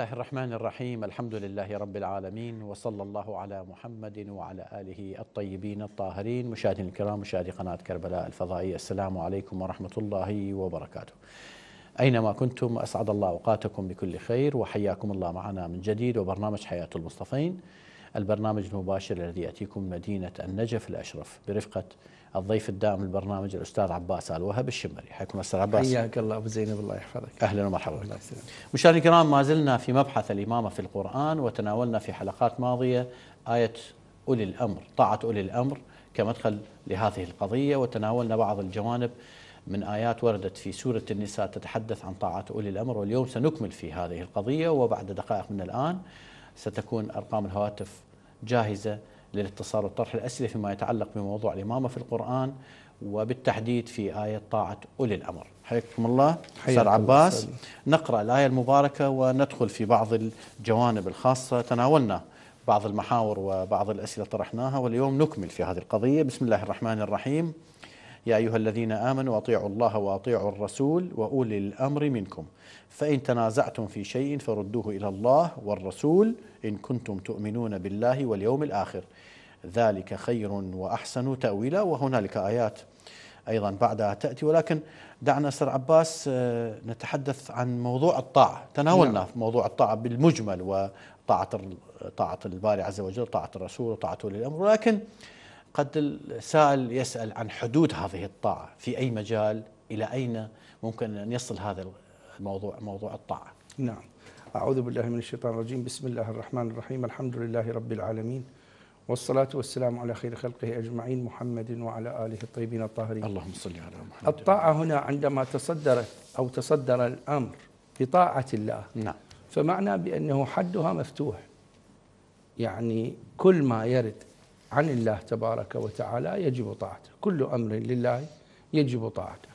الله الرحمن الرحيم الحمد لله رب العالمين وصلى الله على محمد وعلى آله الطيبين الطاهرين مشاهدين الكرام مشاهدي قناة كربلاء الفضائية السلام عليكم ورحمة الله وبركاته أينما كنتم أسعد الله أوقاتكم بكل خير وحياكم الله معنا من جديد وبرنامج حياة المصطفين البرنامج المباشر الذي يأتيكم مدينة النجف الأشرف برفقة الضيف الدائم للبرنامج الاستاذ عباس ال وهب الشمري حياكم استاذ عباس حياك الله ابو زينب الله يحفظك اهلا ومرحبا بك مشاهدينا الكرام ما زلنا في مبحث الامامه في القران وتناولنا في حلقات ماضيه ايه اولي الامر طاعه اولي الامر كمدخل لهذه القضيه وتناولنا بعض الجوانب من آيات وردت في سورة النساء تتحدث عن طاعة أولي الأمر واليوم سنكمل في هذه القضية وبعد دقائق من الآن ستكون أرقام الهواتف جاهزة للاتصال وطرح الأسئلة فيما يتعلق بموضوع الإمامة في القرآن وبالتحديد في آية طاعة أولي الأمر حياكم الله أستاذ عباس نقرأ الآية المباركة وندخل في بعض الجوانب الخاصة تناولنا بعض المحاور وبعض الأسئلة طرحناها واليوم نكمل في هذه القضية بسم الله الرحمن الرحيم يا أيها الذين آمنوا أطيعوا الله وأطيعوا الرسول وأولي الأمر منكم فإن تنازعتم في شيء فردوه إلى الله والرسول إن كنتم تؤمنون بالله واليوم الآخر ذلك خير وأحسن تأويلا وهنالك آيات أيضا بعدها تأتي ولكن دعنا سر عباس آه، نتحدث عن موضوع الطاعة تناولنا نعم. موضوع الطاعة بالمجمل وطاعة طاعة الباري عز وجل طاعة الرسول أولي الأمر ولكن قد السائل يسأل عن حدود هذه الطاعة في أي مجال إلى أين ممكن أن يصل هذا الموضوع موضوع الطاعة نعم أعوذ بالله من الشيطان الرجيم بسم الله الرحمن الرحيم الحمد لله رب العالمين والصلاة والسلام على خير خلقه أجمعين محمد وعلى آله الطيبين الطاهرين اللهم صل على محمد الطاعة هنا عندما تصدرت أو تصدر الأمر بطاعة الله نعم فمعنى بأنه حدها مفتوح يعني كل ما يرد عن الله تبارك وتعالى يجب طاعته كل أمر لله يجب طاعته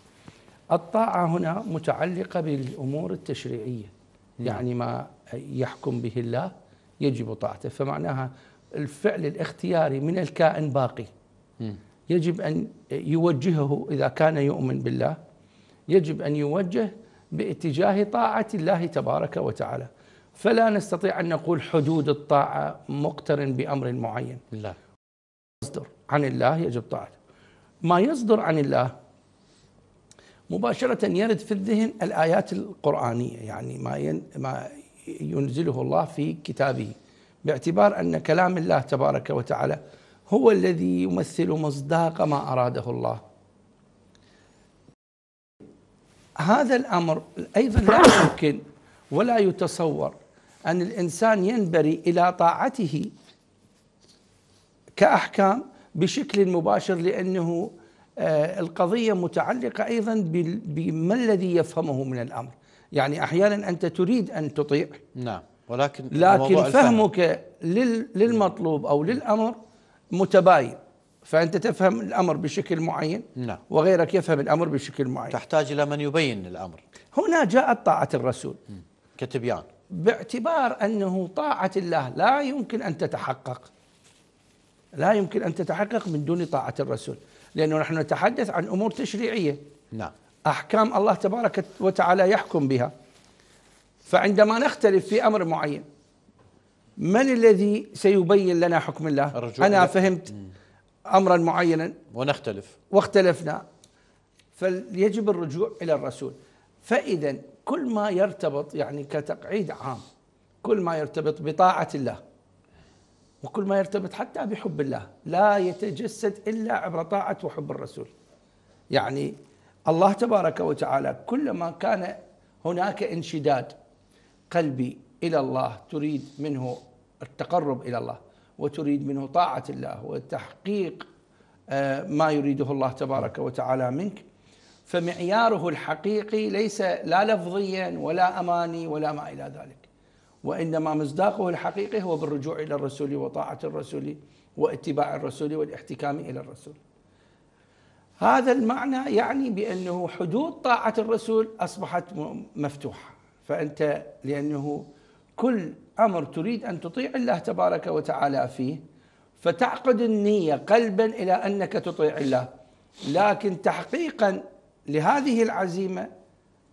الطاعة هنا متعلقة بالأمور التشريعية نعم. يعني ما يحكم به الله يجب طاعته فمعناها الفعل الاختياري من الكائن باقي يجب أن يوجهه إذا كان يؤمن بالله يجب أن يوجه باتجاه طاعة الله تبارك وتعالى فلا نستطيع أن نقول حدود الطاعة مقترن بأمر معين لا يصدر عن الله يجب طاعته ما يصدر عن الله مباشرة يرد في الذهن الآيات القرآنية يعني ما ما ينزله الله في كتابه باعتبار أن كلام الله تبارك وتعالى هو الذي يمثل مصداق ما أراده الله هذا الأمر أيضا لا يمكن ولا يتصور أن الإنسان ينبري إلى طاعته كأحكام بشكل مباشر لأنه آه، القضية متعلقة أيضا بما الذي يفهمه من الأمر يعني أحيانا أنت تريد أن تطيع نعم ولكن لكن فهمك للمطلوب أو للأمر متباين فأنت تفهم الأمر بشكل معين نعم. وغيرك يفهم الأمر بشكل معين تحتاج إلى من يبين الأمر هنا جاءت طاعة الرسول كتبيان باعتبار أنه طاعة الله لا يمكن أن تتحقق لا يمكن أن تتحقق من دون طاعة الرسول لأنه نحن نتحدث عن أمور تشريعية نعم أحكام الله تبارك وتعالى يحكم بها فعندما نختلف في أمر معين من الذي سيبين لنا حكم الله أنا فهمت أمرا معينا ونختلف واختلفنا فيجب الرجوع إلى الرسول فإذا كل ما يرتبط يعني كتقعيد عام كل ما يرتبط بطاعة الله وكل ما يرتبط حتى بحب الله لا يتجسد إلا عبر طاعة وحب الرسول يعني الله تبارك وتعالى كلما كان هناك انشداد قلبي إلى الله تريد منه التقرب إلى الله وتريد منه طاعة الله وتحقيق آه، ما يريده الله تبارك وتعالى منك فمعياره الحقيقي ليس لا لفظيا ولا أماني ولا ما إلى ذلك وإنما مصداقه الحقيقي هو بالرجوع إلى الرسول وطاعة الرسول واتباع الرسول والاحتكام إلى الرسول هذا المعنى يعني بأنه حدود طاعة الرسول أصبحت مفتوحة فأنت لأنه كل أمر تريد أن تطيع الله تبارك وتعالى فيه فتعقد النية قلبا إلى أنك تطيع الله لكن تحقيقا لهذه العزيمة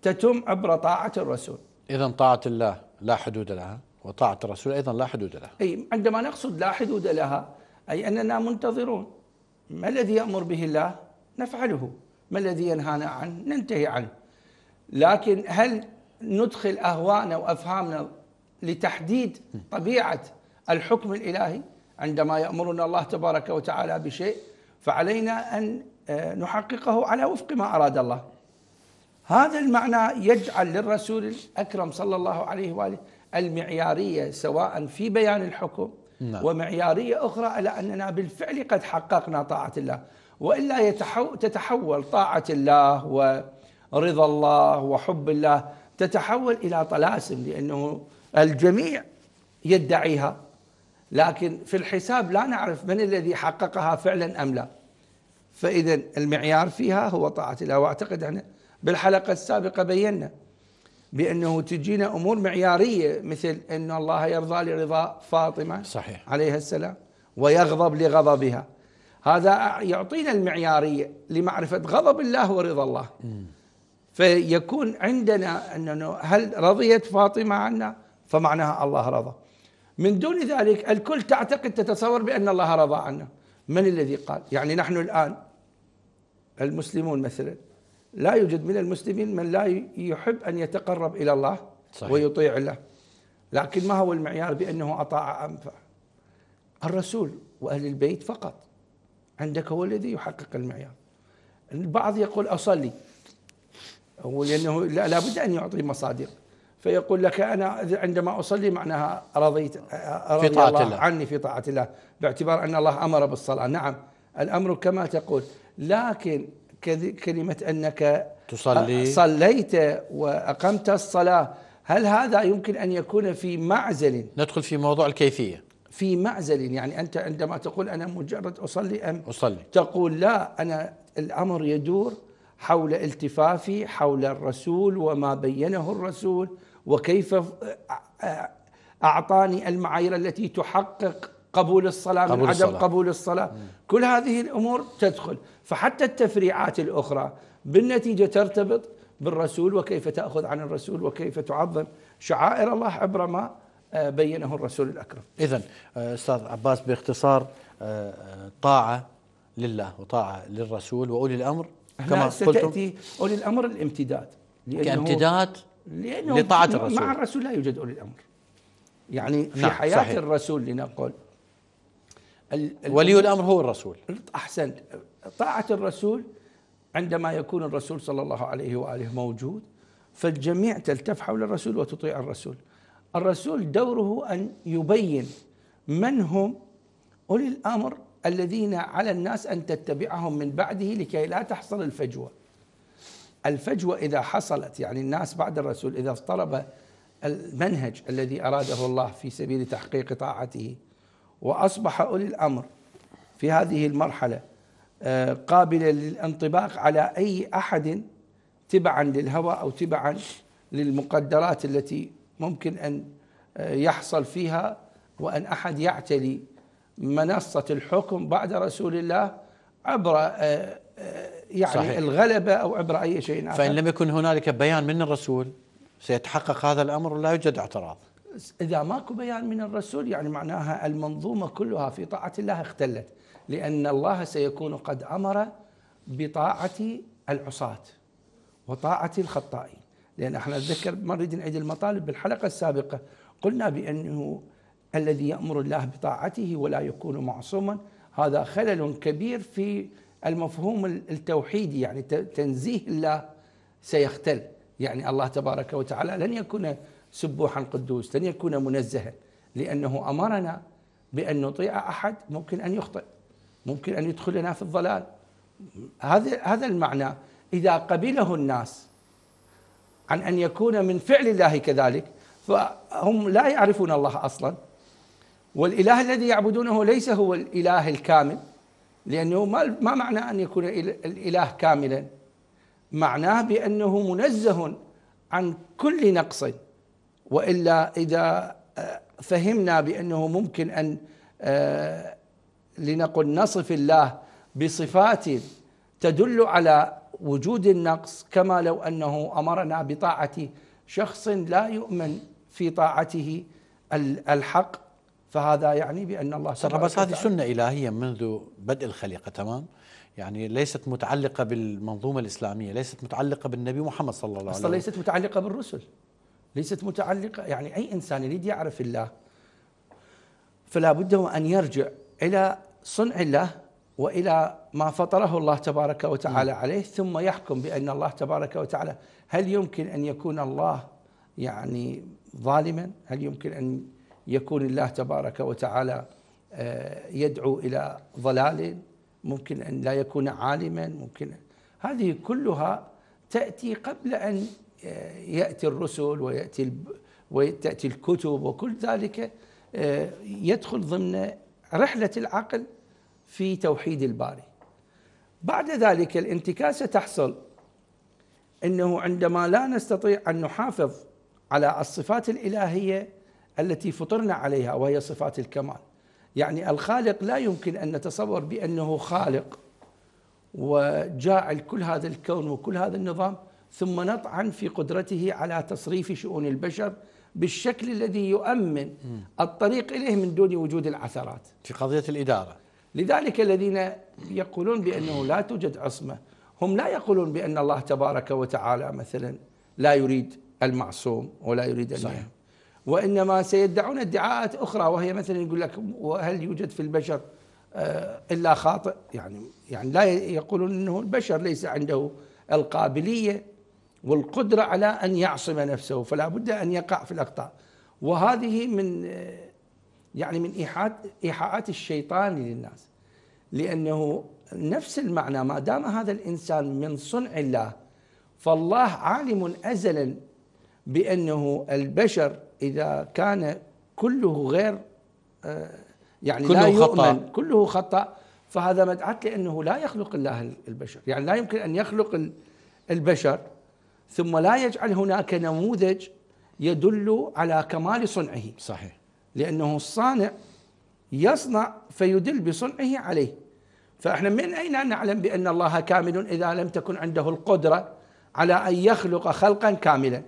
تتم عبر طاعة الرسول إذا طاعة الله لا حدود لها وطاعة الرسول أيضا لا حدود لها أي عندما نقصد لا حدود لها أي أننا منتظرون ما الذي يأمر به الله نفعله ما الذي ينهانا عنه ننتهي عنه لكن هل ندخل أهواءنا وأفهامنا لتحديد طبيعة الحكم الإلهي عندما يأمرنا الله تبارك وتعالى بشيء فعلينا أن آه، نحققه على وفق ما أراد الله هذا المعنى يجعل للرسول الأكرم صلى الله عليه وآله المعيارية سواء في بيان الحكم نعم. ومعيارية أخرى على أننا بالفعل قد حققنا طاعة الله وإلا يتحو تتحول طاعة الله ورضا الله وحب الله تتحول إلى طلاسم لأنه الجميع يدعيها لكن في الحساب لا نعرف من الذي حققها فعلا أم لا فإذا المعيار فيها هو طاعة الله وأعتقد أنه بالحلقة السابقة بينا بأنه تجينا أمور معيارية مثل أن الله يرضى لرضا فاطمة صحيح عليها السلام ويغضب لغضبها هذا يعطينا المعيارية لمعرفة غضب الله ورضا الله فيكون عندنا أنه هل رضيت فاطمة عنا فمعناها الله رضى من دون ذلك الكل تعتقد تتصور بأن الله رضى عنا من الذي قال يعني نحن الآن المسلمون مثلا لا يوجد من المسلمين من لا يحب أن يتقرب إلى الله صحيح. ويطيع الله لكن ما هو المعيار بأنه أطاع أم الرسول وأهل البيت فقط عندك هو الذي يحقق المعيار البعض يقول أصلي هو لأنه لابد أن يعطي مصادر فيقول لك أنا عندما أصلي معناها رضيت رضي في طاعة الله, الله عني في طاعة الله باعتبار أن الله أمر بالصلاة نعم الأمر كما تقول لكن كلمة أنك تصلي صليت وأقمت الصلاة هل هذا يمكن أن يكون في معزل ندخل في موضوع الكيفية في معزل يعني أنت عندما تقول أنا مجرد أصلي أم أصلي تقول لا أنا الأمر يدور حول التفافي حول الرسول وما بينه الرسول وكيف أعطاني المعايير التي تحقق قبول الصلاة قبول من عدم الصلاة. قبول الصلاة مم. كل هذه الأمور تدخل فحتى التفريعات الأخرى بالنتيجة ترتبط بالرسول وكيف تأخذ عن الرسول وكيف تعظم شعائر الله عبر ما آه، بينه الرسول الأكرم إذا آه، أستاذ عباس باختصار آه، طاعة لله وطاعة للرسول وأولي الأمر كما ستأتي أولي الأمر الامتداد كامتداد لأنه لطاعة الرسول مع الرسول لا يوجد أولي الأمر يعني في نعم حياة صحيح. الرسول لنقل ولي الامر هو الرسول احسنت طاعه الرسول عندما يكون الرسول صلى الله عليه واله موجود فالجميع تلتف حول الرسول وتطيع الرسول الرسول دوره ان يبين من هم اولي الامر الذين على الناس ان تتبعهم من بعده لكي لا تحصل الفجوه الفجوه اذا حصلت يعني الناس بعد الرسول اذا اضطرب المنهج الذي اراده الله في سبيل تحقيق طاعته وأصبح أولي الأمر في هذه المرحلة آه، قابلة للانطباق على أي أحد تبعا للهوى أو تبعا للمقدرات التي ممكن أن آه، يحصل فيها وأن أحد يعتلي منصة الحكم بعد رسول الله عبر آه، يعني صحيح. الغلبة أو عبر أي شيء آخر فإن لم يكن هنالك بيان من الرسول سيتحقق هذا الأمر لا يوجد اعتراض إذا ماكو بيان من الرسول يعني معناها المنظومة كلها في طاعة الله اختلت لأن الله سيكون قد أمر بطاعة العصاة وطاعة الخطائين لأن احنا نتذكر ما نريد نعيد المطالب بالحلقة السابقة قلنا بأنه الذي يأمر الله بطاعته ولا يكون معصوما هذا خلل كبير في المفهوم التوحيدي يعني تنزيه الله سيختل يعني الله تبارك وتعالى لن يكون سبوحا قدوس لن يكون منزها لأنه أمرنا بأن نطيع أحد ممكن أن يخطئ ممكن أن يدخلنا في الضلال هذا هذا المعنى إذا قبله الناس عن أن يكون من فعل الله كذلك فهم لا يعرفون الله أصلا والإله الذي يعبدونه ليس هو الإله الكامل لأنه ما ما معنى أن يكون الإله كاملا معناه بأنه منزه عن كل نقص والا اذا آه، فهمنا بانه ممكن ان آه، لنقل نصف الله بصفات تدل على وجود النقص كما لو انه امرنا بطاعه شخص لا يؤمن في طاعته الحق فهذا يعني بان الله سبحانه بس هذه سنه الهيه منذ بدء الخليقه تمام؟ يعني ليست متعلقه بالمنظومه الاسلاميه، ليست متعلقه بالنبي محمد صلى الله عليه وسلم ليست متعلقه بالرسل ليست متعلقة يعني أي إنسان يريد يعرف الله فلا بد أن يرجع إلى صنع الله والى ما فطره الله تبارك وتعالى م. عليه ثم يحكم بان الله تبارك وتعالى هل يمكن ان يكون الله يعني ظالما؟ هل يمكن ان يكون الله تبارك وتعالى آه، يدعو الى ضلال؟ ممكن ان لا يكون عالما، ممكن هذه كلها تاتي قبل ان آه، يأتي الرسل ويأتي وتأتي الكتب وكل ذلك آه، يدخل ضمن رحلة العقل في توحيد الباري بعد ذلك الانتكاسة تحصل أنه عندما لا نستطيع أن نحافظ على الصفات الإلهية التي فطرنا عليها وهي صفات الكمال يعني الخالق لا يمكن أن نتصور بأنه خالق وجاعل كل هذا الكون وكل هذا النظام ثم نطعن في قدرته على تصريف شؤون البشر بالشكل الذي يؤمن الطريق اليه من دون وجود العثرات. في قضيه الاداره. لذلك الذين يقولون بانه لا توجد عصمه، هم لا يقولون بان الله تبارك وتعالى مثلا لا يريد المعصوم ولا يريد صحيح. وانما سيدعون ادعاءات اخرى وهي مثلا يقول لك وهل يوجد في البشر آه، الا خاطئ؟ يعني يعني لا يقولون انه البشر ليس عنده القابليه والقدرة على أن يعصم نفسه فلا بد أن يقع في الأخطاء وهذه من يعني من إيحاءات الشيطان للناس لأنه نفس المعنى ما دام هذا الإنسان من صنع الله فالله عالم أزلا بأنه البشر إذا كان كله غير آه، يعني كله لا يؤمن خطأ. كله خطأ فهذا مدعاة لأنه لا يخلق الله البشر يعني لا يمكن أن يخلق البشر ثم لا يجعل هناك نموذج يدل على كمال صنعه صحيح لأنه الصانع يصنع فيدل بصنعه عليه فإحنا من أين نعلم بأن الله كامل إذا لم تكن عنده القدرة على أن يخلق خلقا كاملا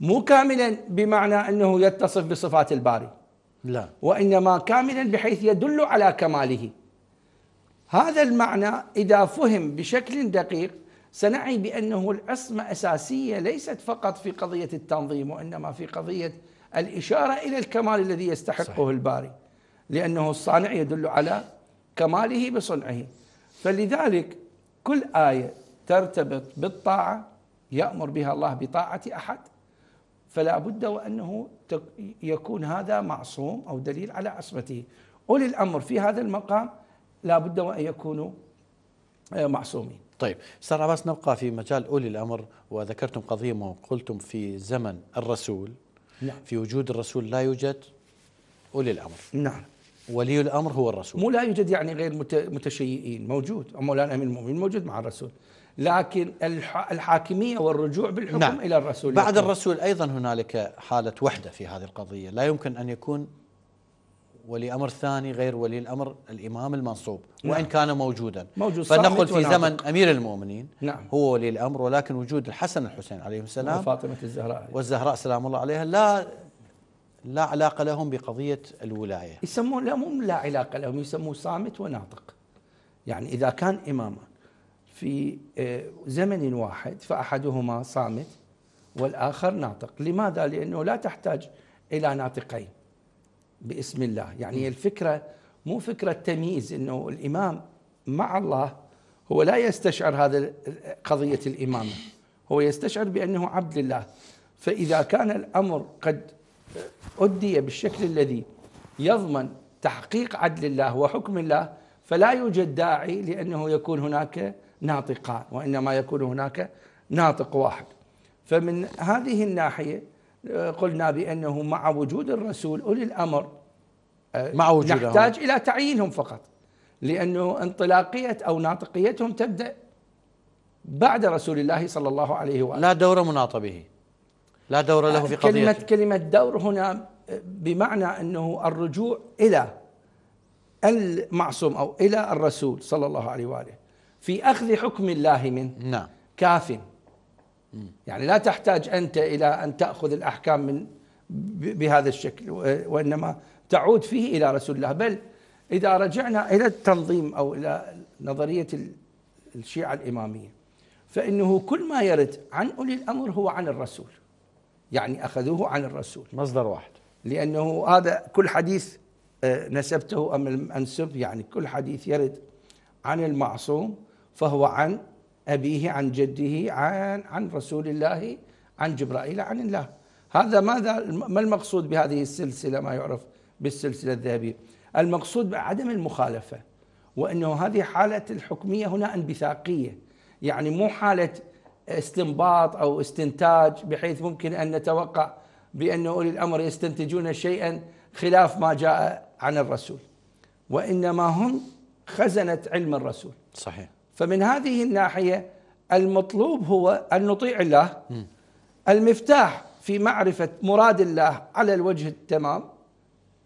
مو كاملا بمعنى أنه يتصف بصفات الباري لا وإنما كاملا بحيث يدل على كماله هذا المعنى إذا فهم بشكل دقيق سنعي بأنه العصمة أساسية ليست فقط في قضية التنظيم وإنما في قضية الإشارة إلى الكمال الذي يستحقه صحيح. الباري لأنه الصانع يدل على كماله بصنعه فلذلك كل آية ترتبط بالطاعة يأمر بها الله بطاعة أحد فلا بد وأنه يكون هذا معصوم أو دليل على عصمته أولي الأمر في هذا المقام لا بد وأن يكونوا آه، معصومين طيب استاذ عباس نبقى في مجال اولي الامر وذكرتم قضيه ما قلتم في زمن الرسول نعم. في وجود الرسول لا يوجد اولي الامر نعم ولي الامر هو الرسول مو لا يوجد يعني غير متشيئين موجود مولانا امين المؤمنين موجود مع الرسول لكن الحاكميه والرجوع بالحكم نعم. الى الرسول بعد يكون. الرسول ايضا هنالك حاله وحده في هذه القضيه لا يمكن ان يكون ولي امر ثاني غير ولي الامر الامام المنصوب نعم. وان كان موجودا موجود فنقول في زمن امير المؤمنين نعم. هو ولي الامر ولكن وجود الحسن الحسين عليه السلام وفاطمه الزهراء والزهراء سلام الله عليها لا لا علاقه لهم بقضيه الولايه يسمون لا مو لا علاقه لهم يسموه صامت وناطق يعني اذا كان اماما في آه، زمن واحد فاحدهما صامت والاخر ناطق لماذا لانه لا تحتاج الى ناطقين باسم الله يعني الفكرة مو فكرة تمييز أنه الإمام مع الله هو لا يستشعر هذا قضية الإمامة هو يستشعر بأنه عبد لله فإذا كان الأمر قد أدي بالشكل الذي يضمن تحقيق عدل الله وحكم الله فلا يوجد داعي لأنه يكون هناك ناطقان وإنما يكون هناك ناطق واحد فمن هذه الناحية قلنا بأنه مع وجود الرسول أولي الأمر آه، مع وجودهم نحتاج إلى تعيينهم فقط لأنه انطلاقية أو ناطقيتهم تبدأ بعد رسول الله صلى الله عليه وآله لا دور مناط به لا دور له في قضية آه، كلمة كلمة دور هنا آه، بمعنى أنه الرجوع إلى المعصوم أو إلى الرسول صلى الله عليه وآله في أخذ حكم الله منه نعم كافٍ يعني لا تحتاج أنت إلى أن تأخذ الأحكام من بهذا الشكل وإنما تعود فيه إلى رسول الله بل إذا رجعنا إلى التنظيم أو إلى نظرية الشيعة الإمامية فإنه كل ما يرد عن أولي الأمر هو عن الرسول يعني أخذوه عن الرسول مصدر واحد لأنه هذا كل حديث آه، نسبته أم أنسب يعني كل حديث يرد عن المعصوم فهو عن أبيه عن جده عن عن رسول الله عن جبرائيل عن الله هذا ماذا ما المقصود بهذه السلسلة ما يعرف بالسلسلة الذهبية المقصود بعدم المخالفة وأنه هذه حالة الحكمية هنا انبثاقية يعني مو حالة استنباط أو استنتاج بحيث ممكن أن نتوقع بأن أولي الأمر يستنتجون شيئا خلاف ما جاء عن الرسول وإنما هم خزنة علم الرسول صحيح فمن هذه الناحية المطلوب هو أن نطيع الله المفتاح في معرفة مراد الله على الوجه التمام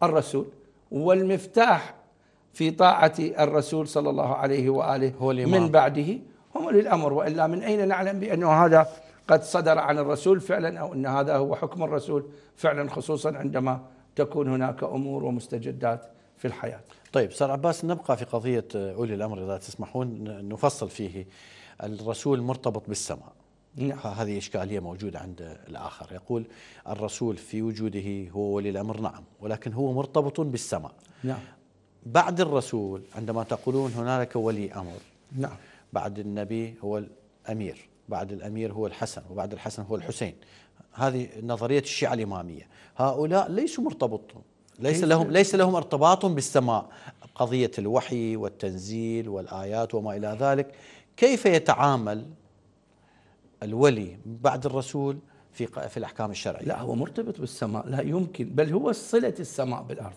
الرسول والمفتاح في طاعة الرسول صلى الله عليه وآله هو الإمام. من بعده هم للأمر وإلا من أين نعلم بأن هذا قد صدر عن الرسول فعلا أو أن هذا هو حكم الرسول فعلا خصوصا عندما تكون هناك أمور ومستجدات في الحياة طيب سر عباس نبقى في قضية آه، أولي الأمر إذا تسمحون نفصل فيه الرسول مرتبط بالسماء نعم. هذه إشكالية موجودة عند الآخر يقول الرسول في وجوده هو ولي الأمر نعم ولكن هو مرتبط بالسماء نعم بعد الرسول عندما تقولون هنالك ولي أمر نعم بعد النبي هو الأمير بعد الأمير هو الحسن وبعد الحسن هو الحسين هذه نظرية الشيعة الإمامية هؤلاء ليسوا مرتبطون ليس لهم ليس لهم ارتباط بالسماء قضية الوحي والتنزيل والآيات وما إلى ذلك كيف يتعامل الولي بعد الرسول في في الأحكام الشرعية لا هو مرتبط بالسماء لا يمكن بل هو صلة السماء بالأرض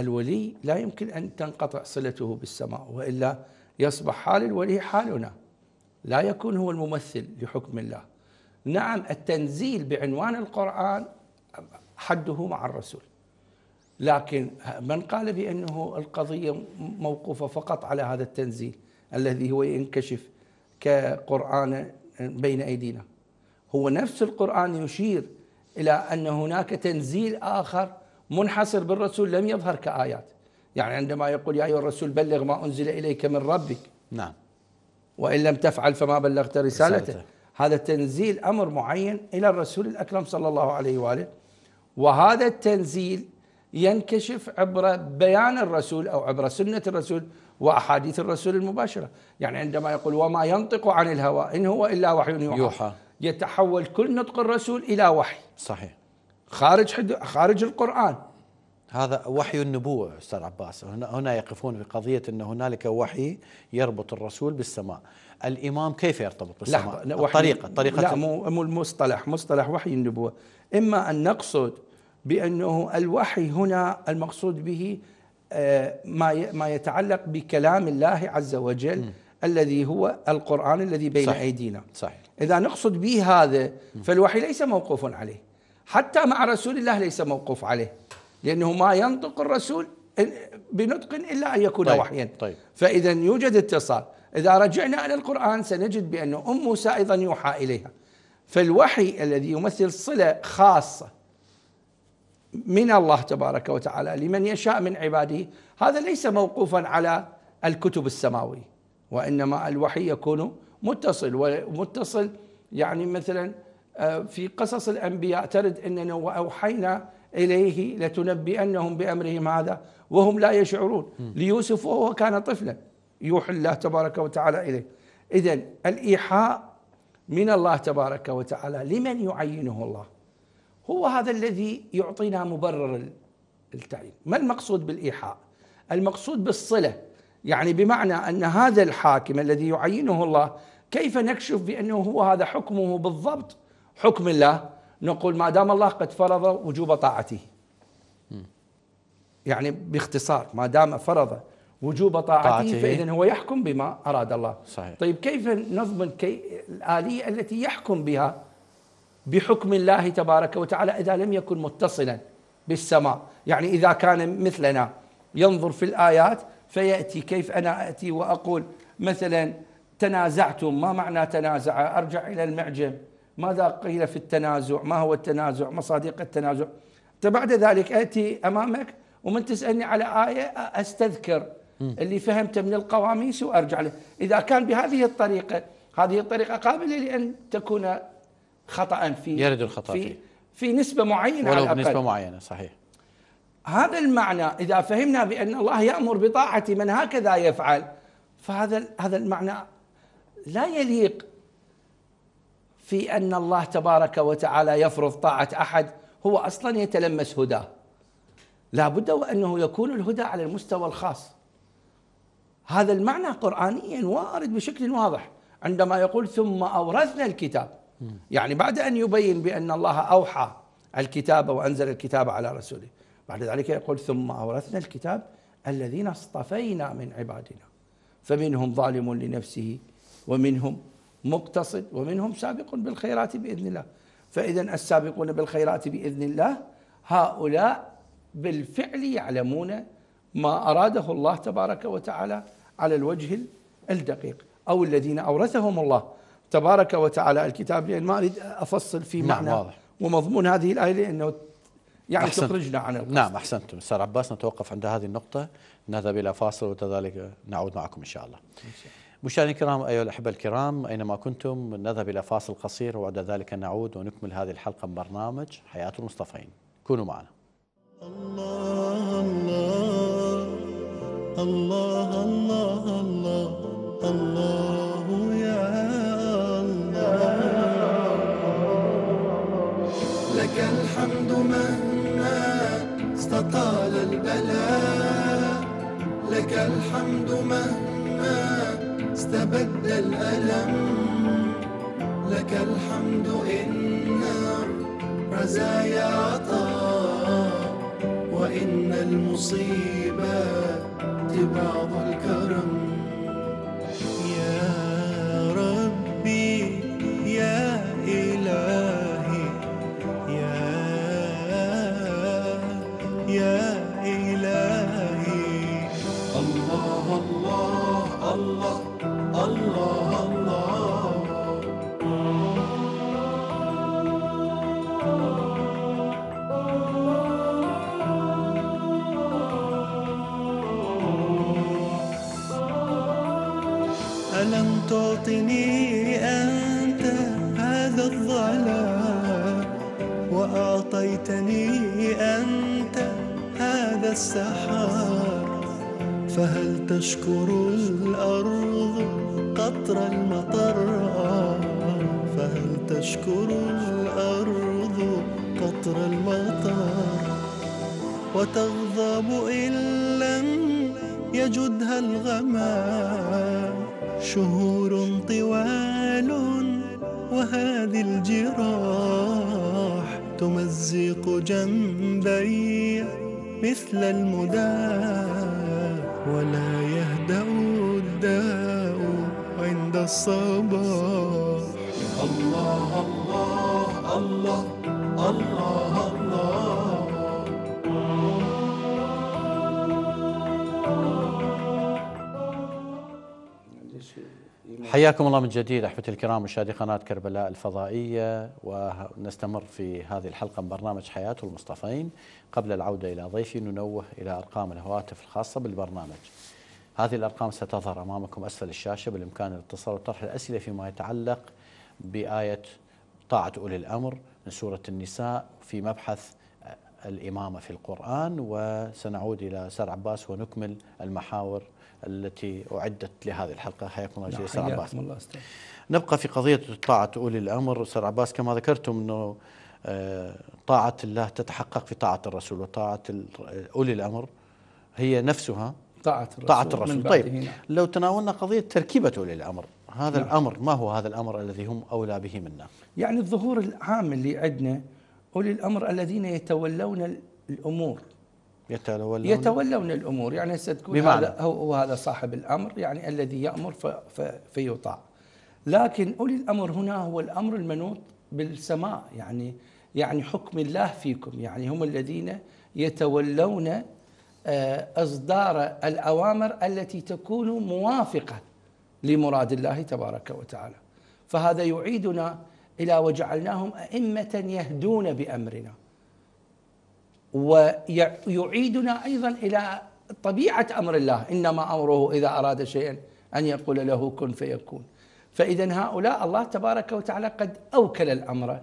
الولي لا يمكن أن تنقطع صلته بالسماء وإلا يصبح حال الولي حالنا لا يكون هو الممثل لحكم الله نعم التنزيل بعنوان القرآن حده مع الرسول لكن من قال بأنه القضية موقوفة فقط على هذا التنزيل الذي هو ينكشف كقرآن بين أيدينا هو نفس القرآن يشير إلى أن هناك تنزيل آخر منحصر بالرسول لم يظهر كآيات يعني عندما يقول يا أيها الرسول بلغ ما أنزل إليك من ربك نعم وإن لم تفعل فما بلغت رسالته, رسالته. هذا التنزيل أمر معين إلى الرسول الأكرم صلى الله عليه وآله وهذا التنزيل ينكشف عبر بيان الرسول او عبر سنه الرسول واحاديث الرسول المباشره، يعني عندما يقول وما ينطق عن الهوى ان هو الا وحي يوحى, يوحى. يتحول كل نطق الرسول الى وحي صحيح خارج حد خارج القران هذا وحي النبوة أستاذ عباس هنا, هنا يقفون قضيه أن هنالك وحي يربط الرسول بالسماء الإمام كيف يرتبط بالسماء لا الطريقة, الطريقة لا مو, مو المصطلح مصطلح وحي النبوة إما أن نقصد بانه الوحي هنا المقصود به آه، ما ما يتعلق بكلام الله عز وجل م. الذي هو القران الذي بين صحيح. ايدينا صحيح اذا نقصد به هذا فالوحي ليس موقوف عليه حتى مع رسول الله ليس موقوف عليه لانه ما ينطق الرسول بنطق الا ان يكون طيب. وحيا طيب. فاذا يوجد اتصال اذا رجعنا الى القران سنجد بانه ام موسى ايضا يوحى اليها فالوحي الذي يمثل صله خاصه من الله تبارك وتعالى لمن يشاء من عباده هذا ليس موقوفا على الكتب السماوي وإنما الوحي يكون متصل ومتصل يعني مثلا آه، في قصص الأنبياء ترد أننا وأوحينا إليه لتنبئنهم بأمرهم هذا وهم لا يشعرون ليوسف وهو كان طفلا يوحي الله تبارك وتعالى إليه إذا الإيحاء من الله تبارك وتعالى لمن يعينه الله هو هذا الذي يعطينا مبرر التعيين ما المقصود بالإيحاء المقصود بالصلة يعني بمعنى أن هذا الحاكم الذي يعينه الله كيف نكشف بأنه هو هذا حكمه بالضبط حكم الله نقول ما دام الله قد فرض وجوب طاعته يعني باختصار ما دام فرض وجوب طاعته, طاعته. فإذا هو يحكم بما أراد الله صحيح. طيب كيف نضمن كي الآلية التي يحكم بها بحكم الله تبارك وتعالى إذا لم يكن متصلا بالسماء يعني إذا كان مثلنا ينظر في الآيات فيأتي كيف أنا أتي وأقول مثلا تنازعتم ما معنى تنازع أرجع إلى المعجم ماذا قيل في التنازع ما هو التنازع مصادق التنازع بعد ذلك أتي أمامك ومن تسألني على آية أستذكر اللي فهمته من القواميس وأرجع له إذا كان بهذه الطريقة هذه الطريقة قابلة لأن تكون خطأ في يرد الخطأ في, في نسبة معينة ولو على بنسبة معينة صحيح هذا المعنى إذا فهمنا بأن الله يأمر بطاعة من هكذا يفعل فهذا هذا المعنى لا يليق في أن الله تبارك وتعالى يفرض طاعة أحد هو أصلا يتلمس هداه لا بد وأنه يكون الهدى على المستوى الخاص هذا المعنى قرآنيا وارد بشكل واضح عندما يقول ثم أورثنا الكتاب يعني بعد أن يبين بأن الله أوحى الكتاب وأنزل الكتاب على رسوله بعد ذلك يقول ثم أورثنا الكتاب الذين اصطفينا من عبادنا فمنهم ظالم لنفسه ومنهم مقتصد ومنهم سابق بالخيرات بإذن الله فإذا السابقون بالخيرات بإذن الله هؤلاء بالفعل يعلمون ما أراده الله تبارك وتعالى على الوجه الدقيق أو الذين أورثهم الله تبارك وتعالى الكتاب لأن يعني ما أريد أفصل في نعم، معنى نعم واضح. ومضمون هذه الآية لأنه يعني أحسن. تخرجنا عن القصد نعم أحسنتم أستاذ عباس نتوقف عند هذه النقطة نذهب إلى فاصل وكذلك نعود معكم إن شاء الله مشاهدينا الكرام أيها الأحبة الكرام أينما كنتم نذهب إلى فاصل قصير وبعد ذلك نعود ونكمل هذه الحلقة من برنامج حياة المصطفين كونوا معنا الله الله الله الله الله, الله لك الحمد مهما استطال البلاء لك الحمد مهما استبد الألم لك الحمد إن رزايا عطاء وإن المصيبة بعض الكرم جمال وهذه الجراح تمزق جنبي مثل المداء ولا يهدأ الداء عند الصباح الله الله الله الله نعم. حياكم الله من جديد احبتي الكرام مشاهدي قناه كربلاء الفضائيه ونستمر في هذه الحلقه من برنامج حياه المصطفين قبل العوده الى ضيفي ننوه الى ارقام الهواتف الخاصه بالبرنامج. هذه الارقام ستظهر امامكم اسفل الشاشه بالامكان الاتصال وطرح الاسئله فيما يتعلق بايه طاعه اولي الامر من سوره النساء في مبحث الامامه في القران وسنعود الى سر عباس ونكمل المحاور التي أعدت لهذه الحلقة حياكم الله استاذ نعم، عباس الله أستاذ. نبقى في قضية طاعة أولي الأمر استاذ عباس كما ذكرتم أنه آه، طاعة الله تتحقق في طاعة الرسول وطاعة آه، أولي الأمر هي نفسها طاعة الرسول, طاعة الرسول. طيب هنا. نعم. لو تناولنا قضية تركيبة أولي الأمر هذا نعم. الأمر ما هو هذا الأمر الذي هم أولى به منا يعني الظهور العام اللي عندنا أولي الأمر الذين يتولون الأمور يتولون يتولون الامور يعني ستكون بمعنى. هذا هو هذا صاحب الامر يعني الذي يامر فيطاع لكن اولي الامر هنا هو الامر المنوط بالسماء يعني يعني حكم الله فيكم يعني هم الذين يتولون آه، اصدار الاوامر التي تكون موافقه لمراد الله تبارك وتعالى فهذا يعيدنا الى وجعلناهم ائمه يهدون بامرنا ويعيدنا ايضا الى طبيعه امر الله انما امره اذا اراد شيئا ان يقول له كن فيكون فاذا هؤلاء الله تبارك وتعالى قد اوكل الامر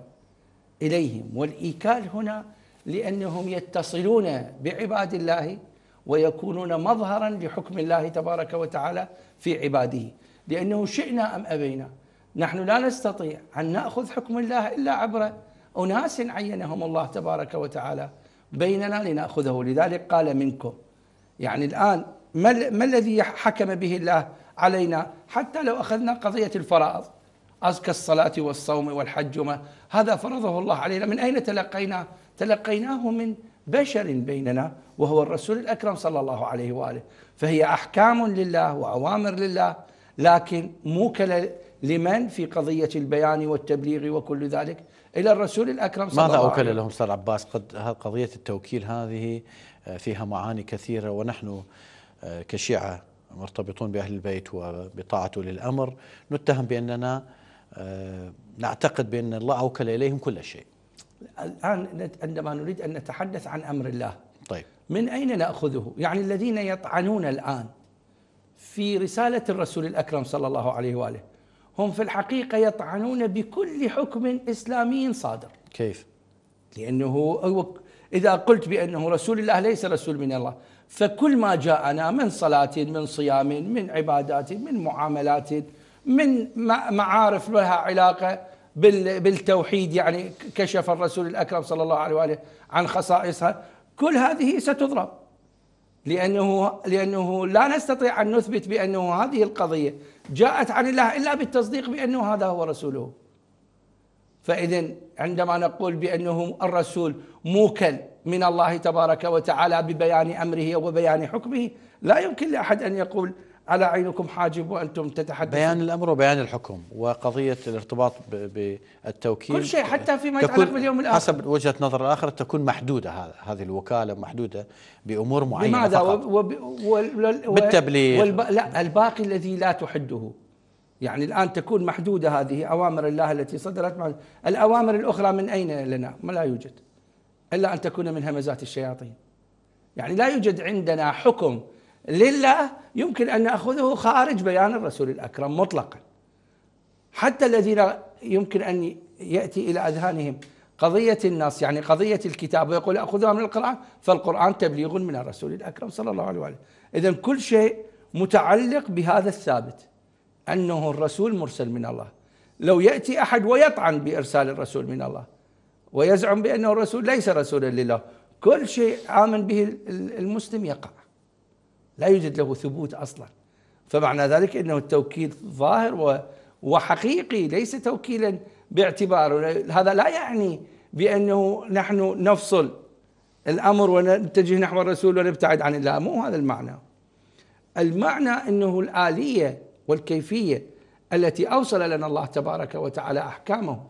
اليهم والايكال هنا لانهم يتصلون بعباد الله ويكونون مظهرا لحكم الله تبارك وتعالى في عباده لانه شئنا ام ابينا نحن لا نستطيع ان ناخذ حكم الله الا عبر اناس عينهم الله تبارك وتعالى بيننا لنأخذه لذلك قال منكم يعني الآن ما, ما الذي حكم به الله علينا حتى لو أخذنا قضية الفرائض أزكى الصلاة والصوم والحج وما هذا فرضه الله علينا من أين تلقيناه تلقيناه من بشر بيننا وهو الرسول الأكرم صلى الله عليه وآله فهي أحكام لله وأوامر لله لكن موكلة لمن في قضية البيان والتبليغ وكل ذلك إلى الرسول الأكرم صلى الله عليه وسلم ماذا أوكل لهم أستاذ عباس قد قضية التوكيل هذه فيها معاني كثيرة ونحن آه، كشيعة مرتبطون بأهل البيت وبطاعته للأمر نتهم بأننا آه، نعتقد بأن الله أوكل إليهم كل شيء الآن عندما نريد أن نتحدث عن أمر الله طيب من أين نأخذه؟ يعني الذين يطعنون الآن في رسالة الرسول الأكرم صلى الله عليه وآله هم في الحقيقة يطعنون بكل حكم إسلامي صادر كيف؟ لأنه إذا قلت بأنه رسول الله ليس رسول من الله فكل ما جاءنا من صلاة من صيام من عبادات من معاملات من معارف لها علاقة بالتوحيد يعني كشف الرسول الأكرم صلى الله عليه وآله عن خصائصها كل هذه ستضرب لأنه, لأنه لا نستطيع أن نثبت بأنه هذه القضية جاءت عن الله الا بالتصديق بانه هذا هو رسوله فاذا عندما نقول بانه الرسول موكل من الله تبارك وتعالى ببيان امره وبيان حكمه لا يمكن لاحد ان يقول على عينكم حاجب وانتم تتحدثون بيان الامر وبيان الحكم وقضيه الارتباط بالتوكيل كل شيء حتى فيما يتعلق باليوم الاخر حسب وجهه نظر الاخر تكون محدوده هذه الوكاله محدوده بامور معينه لماذا فقط وب... بالتبليغ والب... لا الباقي الذي لا تحده يعني الان تكون محدوده هذه اوامر الله التي صدرت مع الاوامر الاخرى من اين لنا؟ ما لا يوجد الا ان تكون من همزات الشياطين يعني لا يوجد عندنا حكم لله يمكن أن نأخذه خارج بيان الرسول الأكرم مطلقا حتى الذين يمكن أن يأتي إلى أذهانهم قضية النص يعني قضية الكتاب ويقول أخذها من القرآن فالقرآن تبليغ من الرسول الأكرم صلى الله عليه وآله إذا كل شيء متعلق بهذا الثابت أنه الرسول مرسل من الله لو يأتي أحد ويطعن بإرسال الرسول من الله ويزعم بأنه الرسول ليس رسولا لله كل شيء آمن به المسلم يقع لا يوجد له ثبوت أصلا فمعنى ذلك أنه التوكيل ظاهر وحقيقي ليس توكيلا باعتبار هذا لا يعني بأنه نحن نفصل الأمر ونتجه نحو الرسول ونبتعد عن الله مو هذا المعنى المعنى أنه الآلية والكيفية التي أوصل لنا الله تبارك وتعالى أحكامه